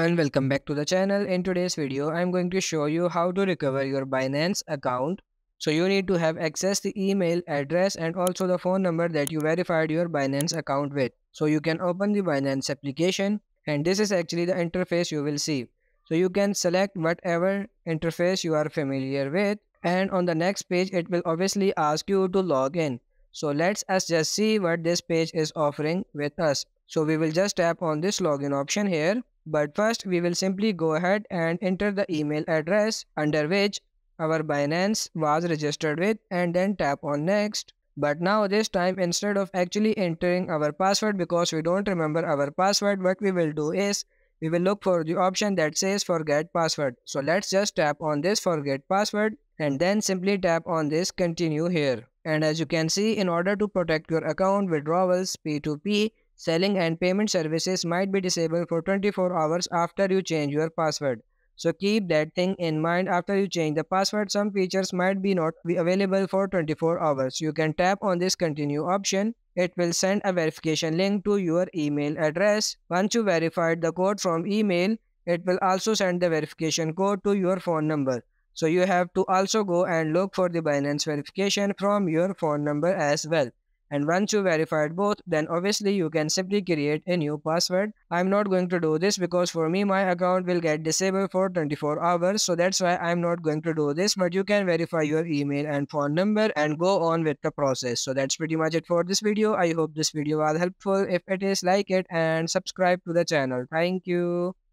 and welcome back to the channel. In today's video, I'm going to show you how to recover your Binance account. So you need to have access the email address and also the phone number that you verified your Binance account with. So you can open the Binance application and this is actually the interface you will see. So you can select whatever interface you are familiar with and on the next page it will obviously ask you to log in. So let's us just see what this page is offering with us. So we will just tap on this login option here but first we will simply go ahead and enter the email address under which our Binance was registered with and then tap on next. But now this time instead of actually entering our password because we don't remember our password what we will do is we will look for the option that says forget password. So let's just tap on this forget password and then simply tap on this continue here. And as you can see in order to protect your account withdrawals P2P Selling and payment services might be disabled for 24 hours after you change your password. So keep that thing in mind after you change the password. Some features might be not be available for 24 hours. You can tap on this continue option. It will send a verification link to your email address. Once you verified the code from email, it will also send the verification code to your phone number. So you have to also go and look for the Binance verification from your phone number as well and once you verified both then obviously you can simply create a new password. I'm not going to do this because for me my account will get disabled for 24 hours so that's why I'm not going to do this but you can verify your email and phone number and go on with the process. So that's pretty much it for this video. I hope this video was helpful. If it is like it and subscribe to the channel. Thank you.